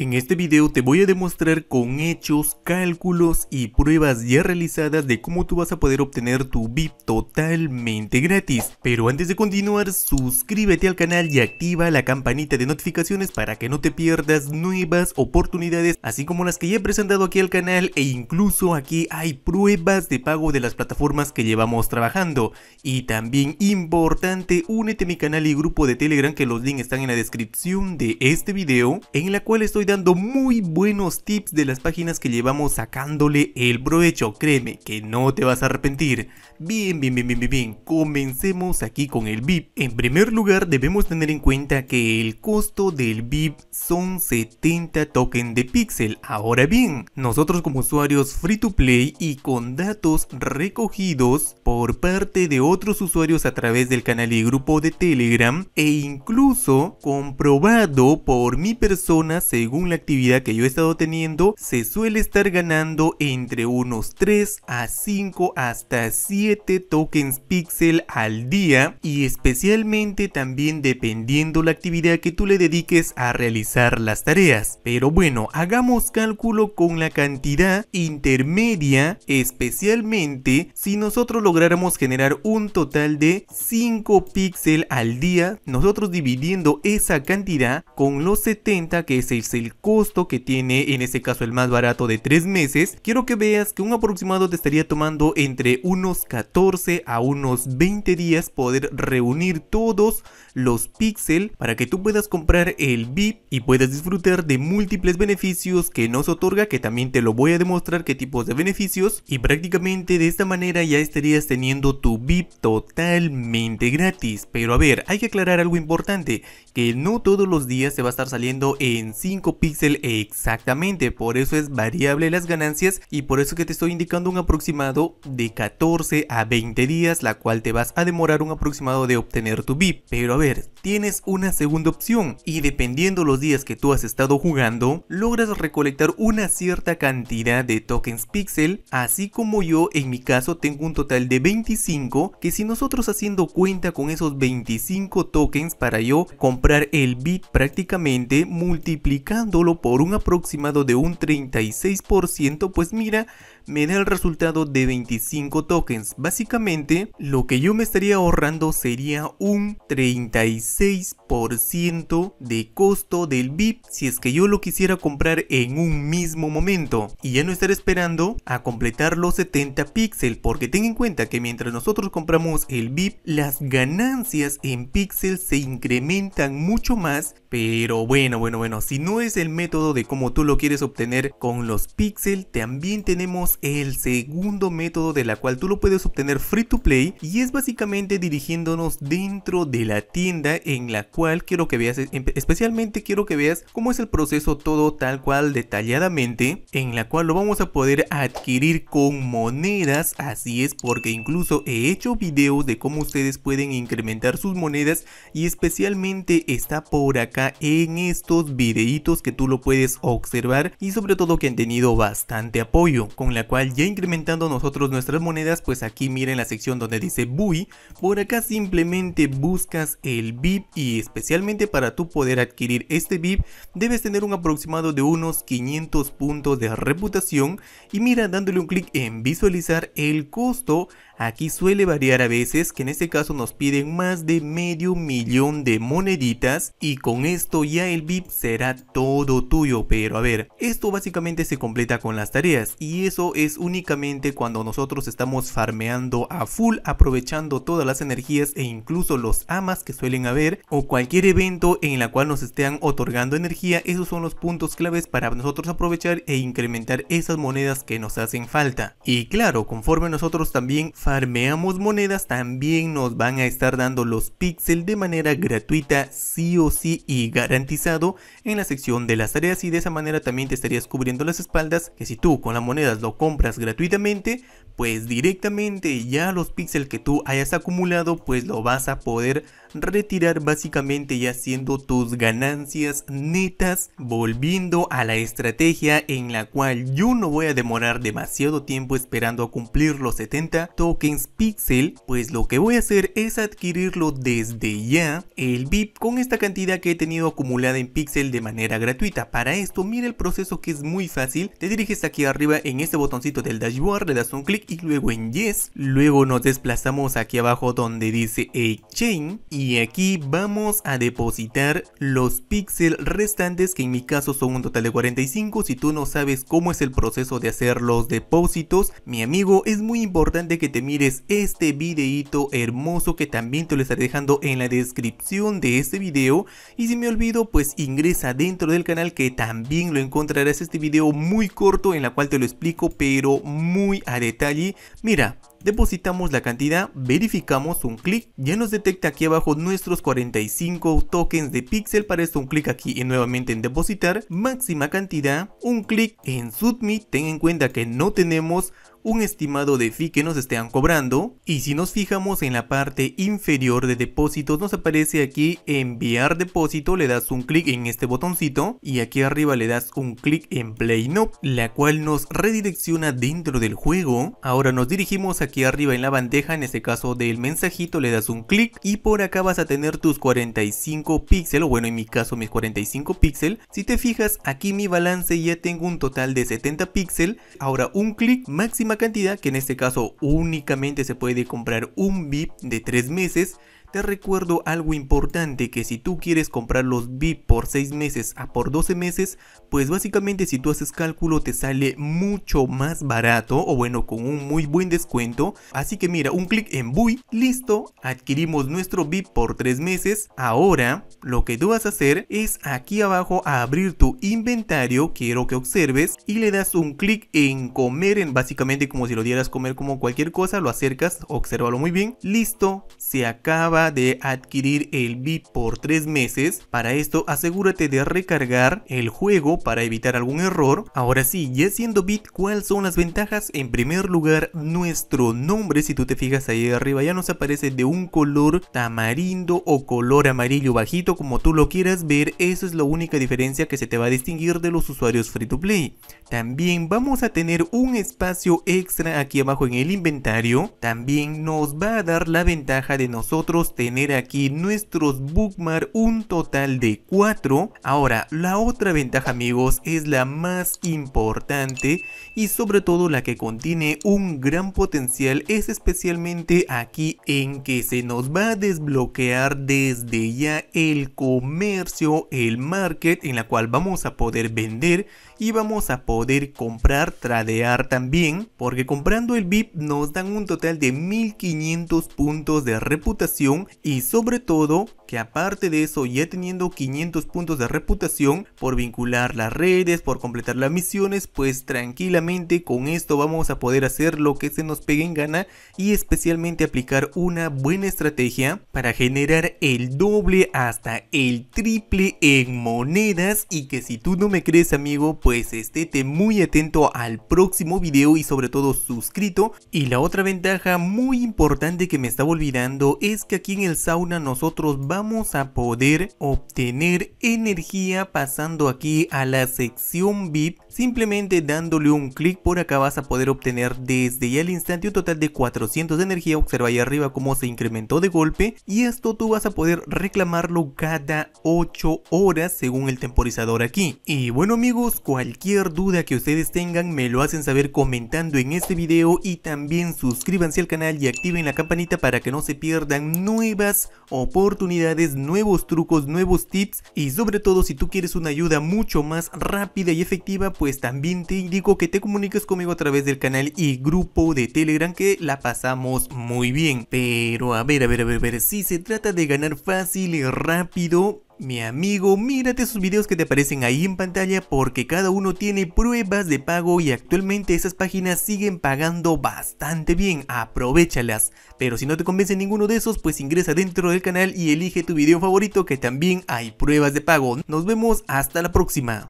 En este video te voy a demostrar con hechos, cálculos y pruebas ya realizadas de cómo tú vas a poder obtener tu VIP totalmente gratis. Pero antes de continuar, suscríbete al canal y activa la campanita de notificaciones para que no te pierdas nuevas oportunidades, así como las que ya he presentado aquí al canal e incluso aquí hay pruebas de pago de las plataformas que llevamos trabajando. Y también importante, únete a mi canal y grupo de Telegram que los links están en la descripción de este video, en la cual estoy dando muy buenos tips de las páginas que llevamos sacándole el provecho, créeme que no te vas a arrepentir. Bien, bien, bien, bien, bien, comencemos aquí con el VIP. En primer lugar debemos tener en cuenta que el costo del VIP son 70 tokens de pixel. Ahora bien, nosotros como usuarios free to play y con datos recogidos por parte de otros usuarios a través del canal y grupo de Telegram e incluso comprobado por mi persona según según la actividad que yo he estado teniendo, se suele estar ganando entre unos 3 a 5 hasta 7 tokens pixel al día y especialmente también dependiendo la actividad que tú le dediques a realizar las tareas. Pero bueno, hagamos cálculo con la cantidad intermedia, especialmente si nosotros lográramos generar un total de 5 píxeles al día, nosotros dividiendo esa cantidad con los 70 que es el costo que tiene, en este caso el más barato de 3 meses, quiero que veas que un aproximado te estaría tomando entre unos 14 a unos 20 días poder reunir todos los píxeles para que tú puedas comprar el VIP y puedas disfrutar de múltiples beneficios que nos otorga, que también te lo voy a demostrar qué tipos de beneficios y prácticamente de esta manera ya estarías teniendo tu VIP totalmente gratis. Pero a ver, hay que aclarar algo importante, que no todos los días se va a estar saliendo en 5 Pixel exactamente, por eso es variable las ganancias y por eso que te estoy indicando un aproximado de 14 a 20 días, la cual te vas a demorar un aproximado de obtener tu VIP. Pero a ver, tienes una segunda opción y dependiendo los días que tú has estado jugando, logras recolectar una cierta cantidad de tokens pixel, así como yo en mi caso tengo un total de 25, que si nosotros haciendo cuenta con esos 25 tokens para yo comprar el bit prácticamente multiplicando por un aproximado de un 36%, pues mira, me da el resultado de 25 tokens. Básicamente, lo que yo me estaría ahorrando sería un 36% de costo del VIP si es que yo lo quisiera comprar en un mismo momento. Y ya no estar esperando a completar los 70 píxeles, porque ten en cuenta que mientras nosotros compramos el VIP, las ganancias en píxeles se incrementan mucho más. Pero bueno, bueno, bueno, si no es el método de cómo tú lo quieres obtener con los pixel, también tenemos el segundo método de la cual tú lo puedes obtener free to play y es básicamente dirigiéndonos dentro de la tienda en la cual quiero que veas, especialmente quiero que veas cómo es el proceso todo tal cual detalladamente, en la cual lo vamos a poder adquirir con monedas, así es porque incluso he hecho videos de cómo ustedes pueden incrementar sus monedas y especialmente está por acá en estos videitos que tú lo puedes observar y sobre todo que han tenido bastante apoyo, con la cual ya incrementando nosotros nuestras monedas, pues aquí miren la sección donde dice buy por acá simplemente buscas el VIP y especialmente para tú poder adquirir este VIP debes tener un aproximado de unos 500 puntos de reputación y mira dándole un clic en visualizar el costo Aquí suele variar a veces que en este caso nos piden más de medio millón de moneditas y con esto ya el VIP será todo modo tuyo, pero a ver, esto básicamente se completa con las tareas y eso es únicamente cuando nosotros estamos farmeando a full aprovechando todas las energías e incluso los amas que suelen haber o cualquier evento en la cual nos estén otorgando energía, esos son los puntos claves para nosotros aprovechar e incrementar esas monedas que nos hacen falta. Y claro, conforme nosotros también farmeamos monedas, también nos van a estar dando los píxeles de manera gratuita sí o sí y garantizado en la sección de las tareas y de esa manera también te estarías cubriendo las espaldas que si tú con las monedas lo compras gratuitamente pues directamente ya los píxeles que tú hayas acumulado pues lo vas a poder retirar básicamente ya haciendo tus ganancias netas, volviendo a la estrategia en la cual yo no voy a demorar demasiado tiempo esperando a cumplir los 70 tokens pixel, pues lo que voy a hacer es adquirirlo desde ya, el VIP con esta cantidad que he tenido acumulada en pixel de manera gratuita. Para esto mira el proceso que es muy fácil, te diriges aquí arriba en este botoncito del dashboard, le das un clic y luego en yes, luego nos desplazamos aquí abajo donde dice exchange y y aquí vamos a depositar los píxeles restantes que en mi caso son un total de 45 si tú no sabes cómo es el proceso de hacer los depósitos mi amigo es muy importante que te mires este videito hermoso que también te lo estaré dejando en la descripción de este video y si me olvido pues ingresa dentro del canal que también lo encontrarás este video muy corto en la cual te lo explico pero muy a detalle mira depositamos la cantidad, verificamos un clic, ya nos detecta aquí abajo nuestros 45 tokens de pixel, para esto un clic aquí y nuevamente en depositar, máxima cantidad, un clic en submit, ten en cuenta que no tenemos un estimado de fee que nos estén cobrando y si nos fijamos en la parte inferior de depósitos nos aparece aquí enviar depósito, le das un clic en este botoncito y aquí arriba le das un clic en play no, la cual nos redirecciona dentro del juego. Ahora nos dirigimos aquí arriba en la bandeja, en este caso del mensajito le das un clic y por acá vas a tener tus 45 píxeles, o bueno en mi caso mis 45 píxeles. Si te fijas aquí mi balance ya tengo un total de 70 píxeles, ahora un clic máximo cantidad, que en este caso únicamente se puede comprar un VIP de tres meses, te recuerdo algo importante que si tú quieres comprar los VIP por 6 meses a por 12 meses, pues básicamente si tú haces cálculo te sale mucho más barato o bueno con un muy buen descuento. Así que mira, un clic en Buy listo, adquirimos nuestro VIP por 3 meses. Ahora lo que tú vas a hacer es aquí abajo abrir tu inventario, quiero que observes y le das un clic en comer, en básicamente como si lo dieras comer como cualquier cosa, lo acercas, obsérvalo muy bien, listo, se acaba de adquirir el bit por 3 meses. Para esto asegúrate de recargar el juego para evitar algún error. Ahora sí, ya siendo bit, ¿cuáles son las ventajas? En primer lugar, nuestro nombre, si tú te fijas ahí arriba, ya nos aparece de un color tamarindo o color amarillo bajito, como tú lo quieras ver, eso es la única diferencia que se te va a distinguir de los usuarios free to play. También vamos a tener un espacio extra aquí abajo en el inventario, también nos va a dar la ventaja de nosotros tener aquí nuestros bookmark un total de 4. Ahora, la otra ventaja amigos es la más importante y sobre todo la que contiene un gran potencial es especialmente aquí en que se nos va a desbloquear desde ya el comercio, el market en la cual vamos a poder vender y vamos a poder comprar, tradear también porque comprando el VIP nos dan un total de 1500 puntos de reputación y sobre todo que aparte de eso ya teniendo 500 puntos de reputación por vincular las redes, por completar las misiones, pues tranquilamente con esto vamos a poder hacer lo que se nos pegue en gana y especialmente aplicar una buena estrategia para generar el doble hasta el triple en monedas y que si tú no me crees amigo pues estéte muy atento al próximo video y sobre todo suscrito y la otra ventaja muy importante que me estaba olvidando es que aquí aquí en el sauna nosotros vamos a poder obtener energía pasando aquí a la sección VIP Simplemente dándole un clic por acá vas a poder obtener desde ya el instante un total de 400 de energía. Observa ahí arriba cómo se incrementó de golpe. Y esto tú vas a poder reclamarlo cada 8 horas según el temporizador aquí. Y bueno amigos, cualquier duda que ustedes tengan me lo hacen saber comentando en este video. Y también suscríbanse al canal y activen la campanita para que no se pierdan nuevos nuevas oportunidades, nuevos trucos, nuevos tips y sobre todo si tú quieres una ayuda mucho más rápida y efectiva pues también te indico que te comuniques conmigo a través del canal y grupo de Telegram que la pasamos muy bien. Pero a ver, a ver, a ver, a ver, si se trata de ganar fácil y rápido mi amigo, mírate esos videos que te aparecen ahí en pantalla porque cada uno tiene pruebas de pago y actualmente esas páginas siguen pagando bastante bien, aprovechalas. Pero si no te convence ninguno de esos, pues ingresa dentro del canal y elige tu video favorito que también hay pruebas de pago. Nos vemos hasta la próxima.